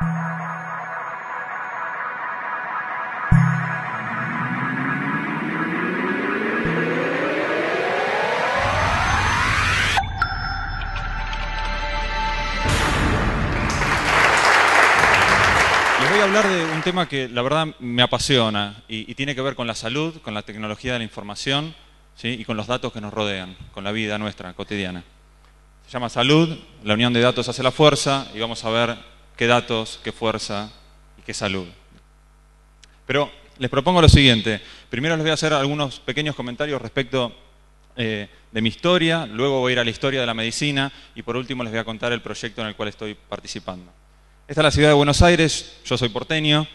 voy a hablar de un tema que la verdad me apasiona y, y, tiene que ver con la salud, con la tecnología de la información ¿sí? y con los datos que nos rodean, con la vida nuestra cotidiana. Se llama Salud, la unión de datos hace la fuerza y vamos a ver qué datos, qué fuerza y qué salud. Pero les propongo lo siguiente. Primero les voy a hacer algunos pequeños comentarios respecto eh, de mi historia, luego voy a ir a la historia de la medicina y por último les voy a contar el proyecto en el cual estoy participando. Esta es la ciudad de Buenos Aires, yo soy porteño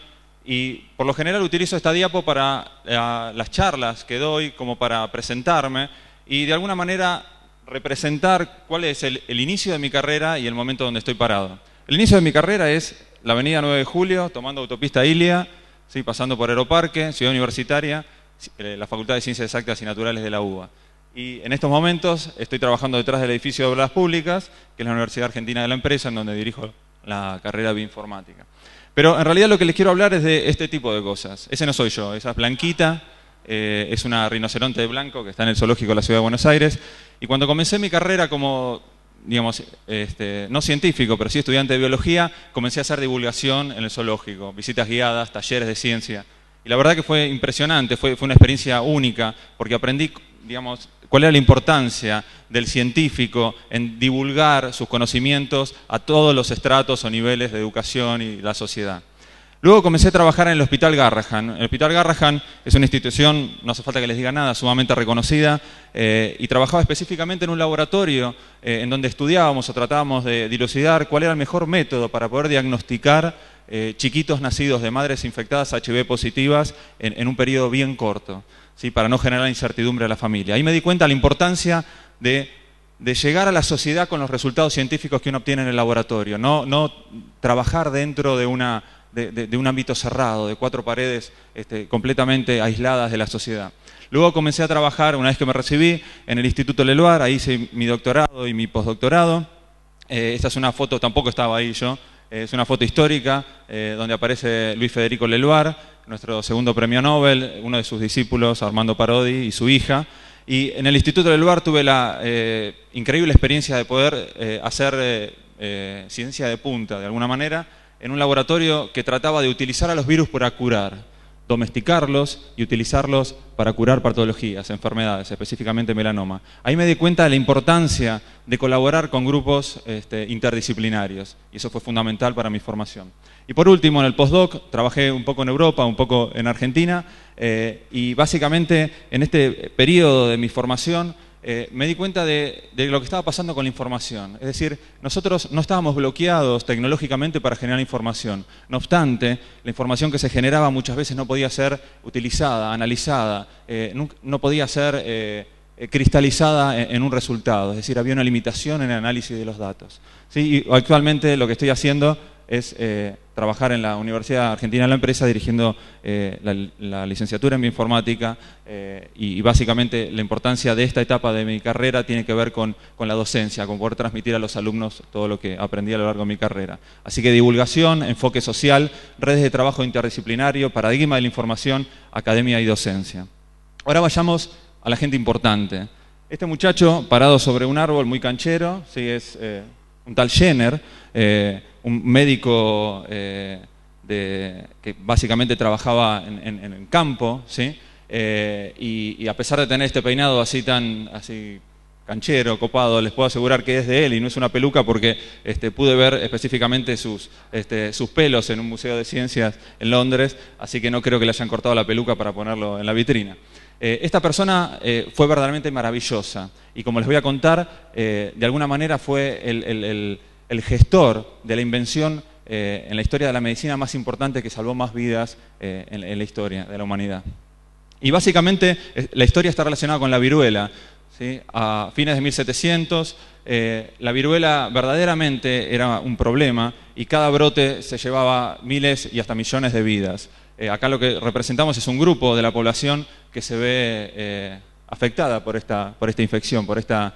y por lo general utilizo esta diapo para eh, las charlas que doy, como para presentarme y de alguna manera representar cuál es el inicio de mi carrera y el momento donde estoy parado. El inicio de mi carrera es la avenida 9 de Julio, tomando autopista Ilia, ¿sí? pasando por Aeroparque, Ciudad Universitaria, eh, la Facultad de Ciencias Exactas y Naturales de la UBA. Y en estos momentos estoy trabajando detrás del edificio de Obras Públicas, que es la Universidad Argentina de la Empresa, en donde dirijo la carrera de bioinformática. Pero en realidad lo que les quiero hablar es de este tipo de cosas. Ese no soy yo, esa es Blanquita, eh, es una rinoceronte de blanco que está en el zoológico de la ciudad de Buenos Aires. Y cuando comencé mi carrera como digamos, este, no científico, pero sí estudiante de biología, comencé a hacer divulgación en el zoológico, visitas guiadas, talleres de ciencia. Y la verdad que fue impresionante, fue, una experiencia única, porque aprendí, cuál era la importancia del científico en divulgar sus conocimientos a todos los estratos o niveles de educación y la sociedad. Luego comencé a trabajar en el Hospital Garrahan. El Hospital Garrahan es una institución, no hace falta que les diga nada, sumamente reconocida, eh, y trabajaba específicamente en un laboratorio eh, en donde estudiábamos o tratábamos de dilucidar cuál era el mejor método para poder diagnosticar eh, chiquitos nacidos de madres infectadas HIV positivas en, un periodo bien corto, ¿sí? para no generar incertidumbre a la familia. Ahí me di cuenta la importancia de llegar a la sociedad con los resultados científicos que uno obtiene en el laboratorio, no, no trabajar dentro de una de, un ámbito cerrado, de cuatro paredes este, completamente aisladas de la sociedad. Luego comencé a trabajar, una vez que me recibí, en el Instituto Leluar, ahí hice mi doctorado y mi postdoctorado. Eh, esta es una foto, tampoco estaba ahí yo, eh, es una foto histórica eh, donde aparece Luis Federico Leluar, nuestro segundo premio Nobel, uno de sus discípulos, Armando Parodi, y su hija. Y en el Instituto Leluar tuve la increíble experiencia de poder hacer ciencia de punta, de alguna manera, en un laboratorio que trataba de utilizar a los virus para curar, domesticarlos y utilizarlos para curar patologías, enfermedades, específicamente melanoma. Ahí me di cuenta de la importancia de colaborar con grupos este, interdisciplinarios y eso fue fundamental para mi formación. Y por último, en el postdoc, trabajé un poco en Europa, un poco en Argentina eh, y básicamente en este periodo de mi formación eh, me di cuenta de, lo que estaba pasando con la información. Es decir, nosotros no estábamos bloqueados tecnológicamente para generar información. No obstante, la información que se generaba muchas veces no podía ser utilizada, analizada, eh, no, podía ser eh, cristalizada en, un resultado. Es decir, había una limitación en el análisis de los datos. ¿Sí? Y actualmente lo que estoy haciendo es eh, trabajar en la Universidad Argentina de la Empresa dirigiendo eh, la, licenciatura en bioinformática eh, y, básicamente la importancia de esta etapa de mi carrera tiene que ver con, con, la docencia, con poder transmitir a los alumnos todo lo que aprendí a lo largo de mi carrera. Así que divulgación, enfoque social, redes de trabajo interdisciplinario, paradigma de la información, academia y docencia. Ahora vayamos a la gente importante. Este muchacho parado sobre un árbol muy canchero, sí, es un tal Jenner, un médico eh, que básicamente trabajaba en, el campo, ¿sí? Eh, y, a pesar de tener este peinado así tan así canchero, copado, les puedo asegurar que es de él y no es una peluca porque este, pude ver específicamente sus, este, sus pelos en un museo de ciencias en Londres, así que no creo que le hayan cortado la peluca para ponerlo en la vitrina. Eh, esta persona fue verdaderamente maravillosa y como les voy a contar, de alguna manera fue el el gestor de la invención eh, en la historia de la medicina más importante que salvó más vidas eh, en, la historia de la humanidad. Y básicamente eh, la historia está relacionada con la viruela. A fines de 1700, la viruela verdaderamente era un problema y cada brote se llevaba miles y hasta millones de vidas. acá lo que representamos es un grupo de la población que se ve afectada por esta, por esta infección, por esta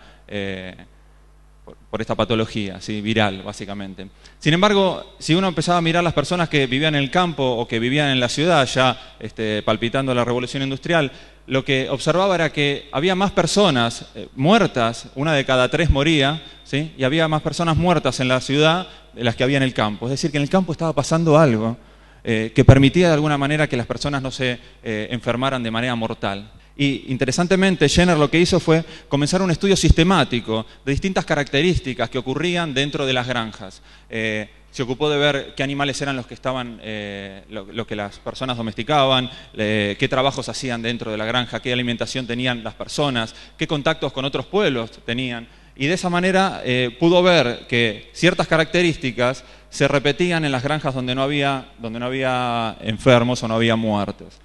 por esta patología ¿sí? viral, básicamente. Sin embargo, si uno empezaba a mirar las personas que vivían en el campo o que vivían en la ciudad, ya este, palpitando la revolución industrial, lo que observaba era que había más personas eh, muertas, una de cada tres moría, y había más personas muertas en la ciudad de las que había en el campo. Es decir, que en el campo estaba pasando algo eh, que permitía de alguna manera que las personas no se eh, enfermaran de manera mortal. Y interesantemente, Jenner lo que hizo fue comenzar un estudio sistemático de distintas características que ocurrían dentro de las granjas. Eh, se ocupó de ver qué animales eran los que estaban, eh, lo, que las personas domesticaban, qué trabajos hacían dentro de la granja, qué alimentación tenían las personas, qué contactos con otros pueblos tenían. Y de esa manera eh, pudo ver que ciertas características se repetían en las granjas donde no había, donde no había enfermos o no había muertes.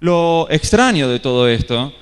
Lo extraño de todo esto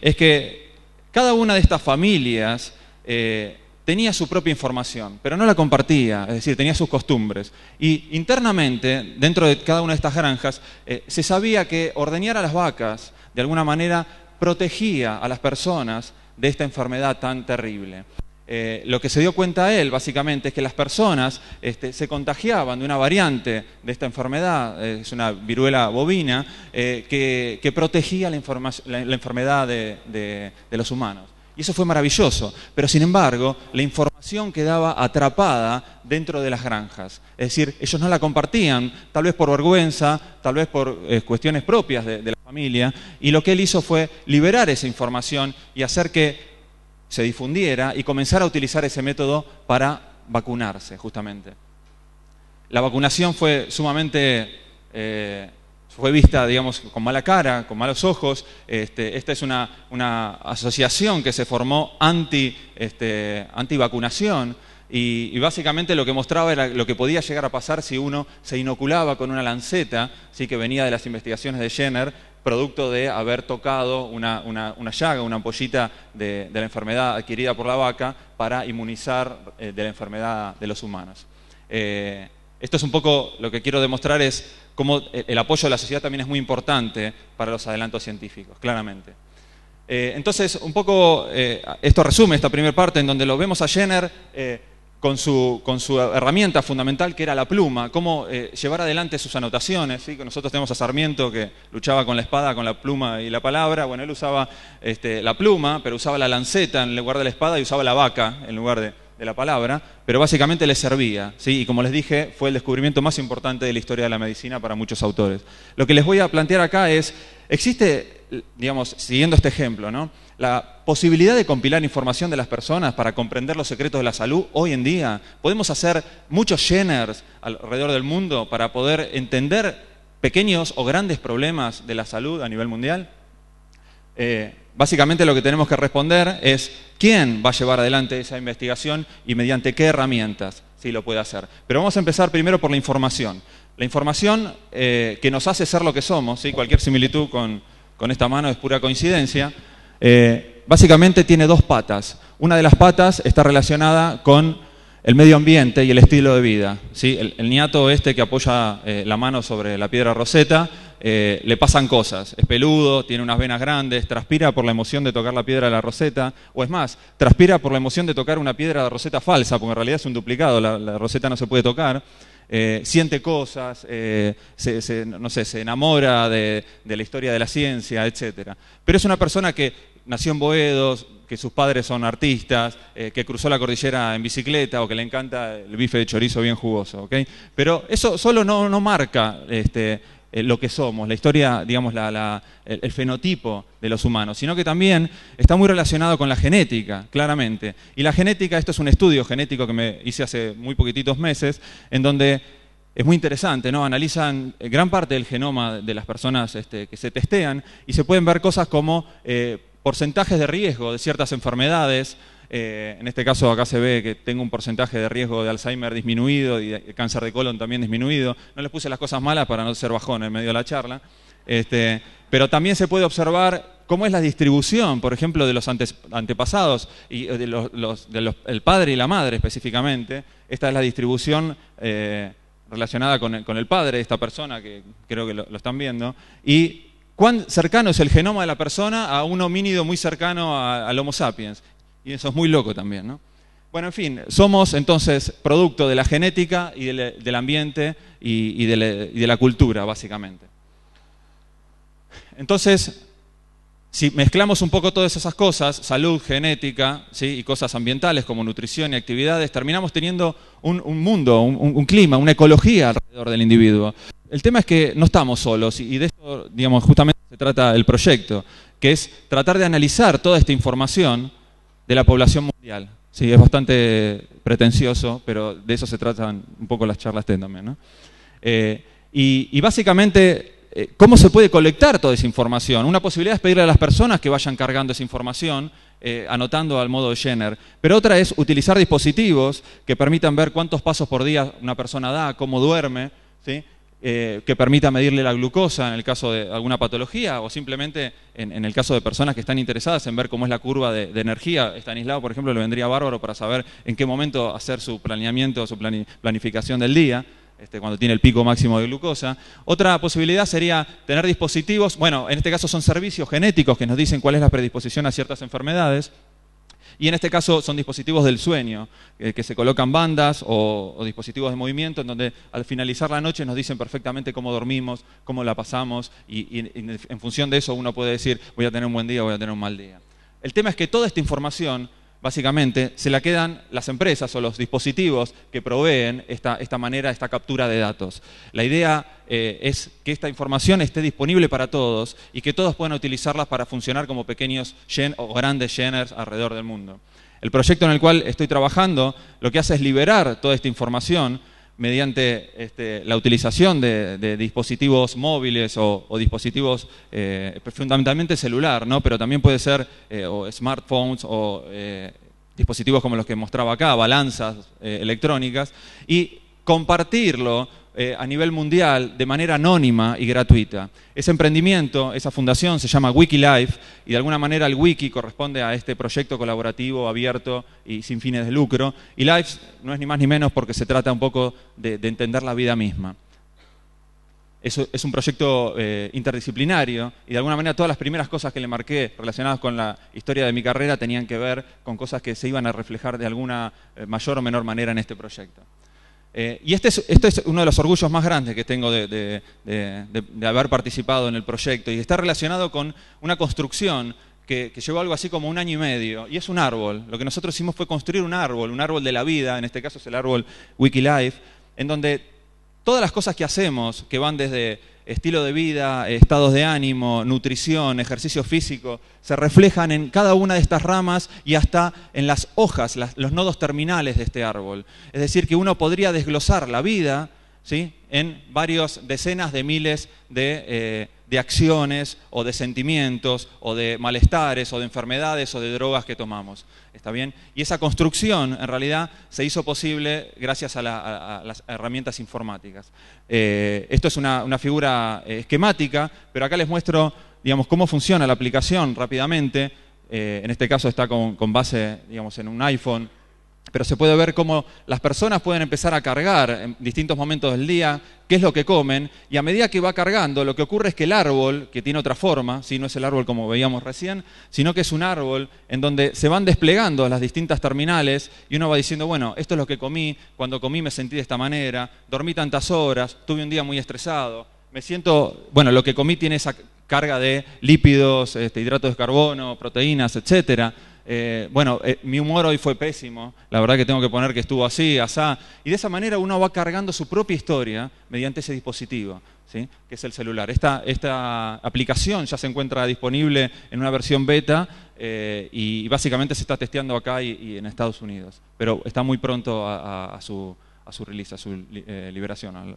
es que cada una de estas familias eh, tenía su propia información, pero no la compartía, es decir, tenía sus costumbres. Y internamente, dentro de cada una de estas granjas, eh, se sabía que ordeñar a las vacas, de alguna manera, protegía a las personas de esta enfermedad tan terrible. Eh, lo que se dio cuenta él, básicamente, es que las personas este, se contagiaban de una variante de esta enfermedad, eh, es una viruela bovina, eh, que, protegía la, enfermedad de, los humanos. Y eso fue maravilloso, pero sin embargo, la información quedaba atrapada dentro de las granjas. Es decir, ellos no la compartían, tal vez por vergüenza, tal vez por cuestiones propias de la familia, y lo que él hizo fue liberar esa información y hacer que se difundiera y comenzara a utilizar ese método para vacunarse, justamente. La vacunación fue sumamente, eh, fue vista, digamos, con mala cara, con malos ojos. Este, esta es una, asociación que se formó anti, este, anti vacunación y, básicamente lo que mostraba era lo que podía llegar a pasar si uno se inoculaba con una lanceta, ¿sí? que venía de las investigaciones de Jenner, producto de haber tocado una, llaga, una ampollita de, la enfermedad adquirida por la vaca para inmunizar eh, de la enfermedad de los humanos. Eh, esto es un poco lo que quiero demostrar es cómo el apoyo de la sociedad también es muy importante para los adelantos científicos, claramente. Eh, entonces, un poco, esto resume esta primera parte en donde lo vemos a Jenner con su, con su, herramienta fundamental que era la pluma, cómo eh, llevar adelante sus anotaciones. ¿sí? Nosotros tenemos a Sarmiento que luchaba con la espada, con la pluma y la palabra. Bueno, él usaba este, la pluma, pero usaba la lanceta en lugar de la espada y usaba la vaca en lugar de, la palabra, pero básicamente le servía. ¿sí? Y como les dije, fue el descubrimiento más importante de la historia de la medicina para muchos autores. Lo que les voy a plantear acá es, ¿existe digamos, siguiendo este ejemplo, ¿no? la posibilidad de compilar información de las personas para comprender los secretos de la salud hoy en día. Podemos hacer muchos Jenners alrededor del mundo para poder entender pequeños o grandes problemas de la salud a nivel mundial. Eh, básicamente lo que tenemos que responder es quién va a llevar adelante esa investigación y mediante qué herramientas si lo puede hacer. Pero vamos a empezar primero por la información. La información eh, que nos hace ser lo que somos, ¿sí? cualquier similitud con, con esta mano, es pura coincidencia, eh, básicamente tiene dos patas. Una de las patas está relacionada con el medio ambiente y el estilo de vida. ¿sí? El, niato este que apoya eh, la mano sobre la piedra roseta, eh, le pasan cosas. Es peludo, tiene unas venas grandes, transpira por la emoción de tocar la piedra de la roseta, o es más, transpira por la emoción de tocar una piedra de roseta falsa, porque en realidad es un duplicado, la, la roseta no se puede tocar. Eh, siente cosas, eh, se, no sé, se enamora de, la historia de la ciencia, etc. Pero es una persona que nació en Boedos, que sus padres son artistas, eh, que cruzó la cordillera en bicicleta o que le encanta el bife de chorizo bien jugoso. Pero eso solo no, no marca este, eh, lo que somos, la historia, digamos, el, fenotipo de los humanos, sino que también está muy relacionado con la genética, claramente. Y la genética, esto es un estudio genético que me hice hace muy poquititos meses, en donde es muy interesante, ¿no? Analizan gran parte del genoma de las personas este, que se testean y se pueden ver cosas como eh, porcentajes de riesgo de ciertas enfermedades, eh, en este caso acá se ve que tengo un porcentaje de riesgo de Alzheimer disminuido y cáncer de colon también disminuido. No les puse las cosas malas para no ser bajón en medio de la charla. Este, pero también se puede observar cómo es la distribución, por ejemplo, de los antepasados, y eh, el padre y la madre específicamente. Esta es la distribución eh, relacionada con el, padre de esta persona, que creo que lo están viendo. Y cuán cercano es el genoma de la persona a un homínido muy cercano al Homo sapiens. Y eso es muy loco también, ¿no? Bueno, en fin, somos entonces producto de la genética y del, ambiente y, de la, cultura, básicamente. Entonces, si mezclamos un poco todas esas cosas, salud, genética ¿sí? y cosas ambientales como nutrición y actividades, terminamos teniendo un, mundo, un, un, clima, una ecología alrededor del individuo. El tema es que no estamos solos y de esto digamos, justamente se trata el proyecto, que es tratar de analizar toda esta información de la población mundial. Sí, es bastante pretencioso, pero de eso se tratan un poco las charlas TED también. ¿no? Eh, y, básicamente, eh, ¿cómo se puede colectar toda esa información? Una posibilidad es pedirle a las personas que vayan cargando esa información, eh, anotando al modo de Jenner. Pero otra es utilizar dispositivos que permitan ver cuántos pasos por día una persona da, cómo duerme. ¿sí? Eh, que permita medirle la glucosa en el caso de alguna patología o simplemente en, el caso de personas que están interesadas en ver cómo es la curva de, energía, energía. aislado, por ejemplo, le vendría bárbaro para saber en qué momento hacer su planeamiento, su planificación del día. Este, cuando tiene el pico máximo de glucosa. Otra posibilidad sería tener dispositivos, bueno, en este caso son servicios genéticos que nos dicen cuál es la predisposición a ciertas enfermedades. Y en este caso son dispositivos del sueño, eh, que se colocan bandas o, dispositivos de movimiento en donde al finalizar la noche nos dicen perfectamente cómo dormimos, cómo la pasamos y, en función de eso uno puede decir voy a tener un buen día, o voy a tener un mal día. El tema es que toda esta información básicamente se la quedan las empresas o los dispositivos que proveen esta, manera, esta captura de datos. La idea eh, es que esta información esté disponible para todos y que todos puedan utilizarlas para funcionar como pequeños gen o grandes geners alrededor del mundo. El proyecto en el cual estoy trabajando lo que hace es liberar toda esta información mediante este, la utilización de, dispositivos móviles o, dispositivos eh, fundamentalmente celular, ¿no? pero también puede ser eh, o smartphones o eh, dispositivos como los que mostraba acá, balanzas electrónicas, y compartirlo eh, a nivel mundial de manera anónima y gratuita. Ese emprendimiento, esa fundación se llama Wikilife y de alguna manera el wiki corresponde a este proyecto colaborativo abierto y sin fines de lucro. Y Life no es ni más ni menos porque se trata un poco de, entender la vida misma. Es, un proyecto eh, interdisciplinario y de alguna manera todas las primeras cosas que le marqué relacionadas con la historia de mi carrera tenían que ver con cosas que se iban a reflejar de alguna eh, mayor o menor manera en este proyecto. Eh, y este, este es, uno de los orgullos más grandes que tengo de, haber participado en el proyecto y está relacionado con una construcción que, que, llevó algo así como un año y medio y es un árbol. Lo que nosotros hicimos fue construir un árbol, un árbol de la vida, en este caso es el árbol Wikilife, en donde todas las cosas que hacemos, que van desde estilo de vida, eh, estados de ánimo, nutrición, ejercicio físico, se reflejan en cada una de estas ramas y hasta en las hojas, los nodos terminales de este árbol. Es decir, que uno podría desglosar la vida ¿sí? en varias decenas de miles de eh, de acciones o de sentimientos o de malestares o de enfermedades o de drogas que tomamos. ¿Está bien? Y esa construcción en realidad se hizo posible gracias a, las herramientas informáticas. Eh, esto es una, figura eh, esquemática, pero acá les muestro digamos, cómo funciona la aplicación rápidamente. Eh, en este caso está con, base digamos, en un iPhone pero se puede ver cómo las personas pueden empezar a cargar en distintos momentos del día, qué es lo que comen, y a medida que va cargando, lo que ocurre es que el árbol, que tiene otra forma, si no es el árbol como veíamos recién, sino que es un árbol en donde se van desplegando las distintas terminales y uno va diciendo, bueno, esto es lo que comí, cuando comí me sentí de esta manera, dormí tantas horas, tuve un día muy estresado, me siento, bueno, lo que comí tiene esa carga de lípidos, este, hidratos de carbono, proteínas, etcétera. Eh, bueno, eh, mi humor hoy fue pésimo, la verdad que tengo que poner que estuvo así, asá. Y de esa manera uno va cargando su propia historia mediante ese dispositivo, ¿sí? que es el celular. Esta, esta aplicación ya se encuentra disponible en una versión beta eh, y, básicamente se está testeando acá y, en Estados Unidos, pero está muy pronto a, su, a su, release, a su liberación, al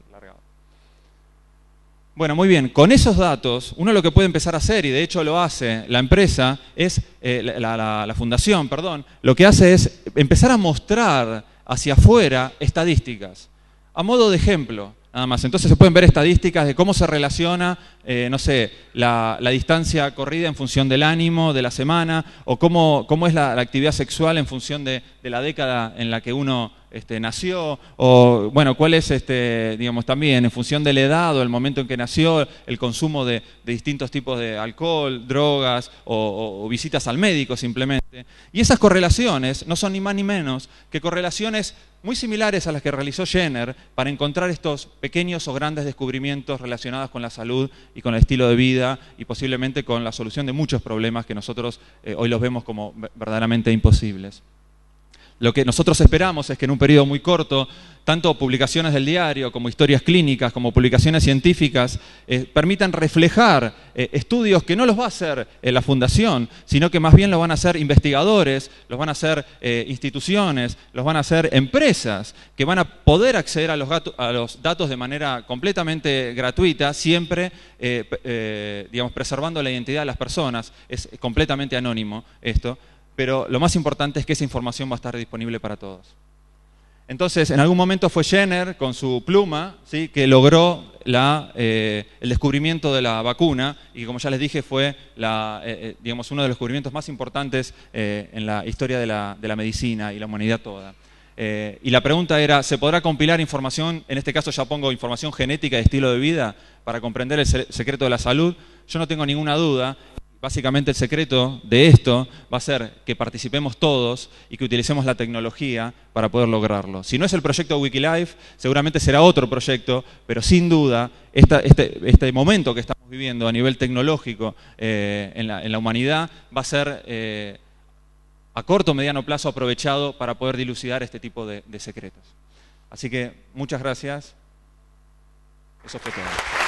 bueno, muy bien, con esos datos, uno lo que puede empezar a hacer, y de hecho lo hace la empresa, es, eh, la, fundación, perdón, lo que hace es empezar a mostrar hacia afuera estadísticas. A modo de ejemplo, Nada más. Entonces se pueden ver estadísticas de cómo se relaciona, eh, no sé, la, distancia corrida en función del ánimo de la semana, o cómo, cómo es la, actividad sexual en función de, la década en la que uno este, nació, o bueno, cuál es, este, digamos, también en función de la edad o el momento en que nació, el consumo de, distintos tipos de alcohol, drogas o, visitas al médico simplemente. Y esas correlaciones no son ni más ni menos que correlaciones muy similares a las que realizó Jenner para encontrar estos pequeños o grandes descubrimientos relacionados con la salud y con el estilo de vida y posiblemente con la solución de muchos problemas que nosotros eh, hoy los vemos como verdaderamente imposibles. Lo que nosotros esperamos es que en un periodo muy corto, tanto publicaciones del diario como historias clínicas, como publicaciones científicas, eh, permitan reflejar eh, estudios que no los va a hacer eh, la fundación, sino que más bien los van a hacer investigadores, los van a hacer instituciones, los van a hacer empresas, que van a poder acceder a los, a los datos de manera completamente gratuita, siempre digamos, preservando la identidad de las personas. Es completamente anónimo esto pero lo más importante es que esa información va a estar disponible para todos. Entonces, en algún momento fue Jenner con su pluma ¿sí? que logró eh, el descubrimiento de la vacuna y como ya les dije fue eh, eh, digamos, uno de los descubrimientos más importantes en la historia de la, de la, medicina y la humanidad toda. y la pregunta era, ¿se podrá compilar información, en este caso ya pongo información genética y estilo de vida, para comprender el secreto de la salud? Yo no tengo ninguna duda Básicamente el secreto de esto va a ser que participemos todos y que utilicemos la tecnología para poder lograrlo. Si no es el proyecto Wikilife, seguramente será otro proyecto, pero sin duda este, este, momento que estamos viviendo a nivel tecnológico eh, en, la, humanidad va a ser eh, a corto o mediano plazo aprovechado para poder dilucidar este tipo de, secretos. Así que muchas gracias. Eso fue todo.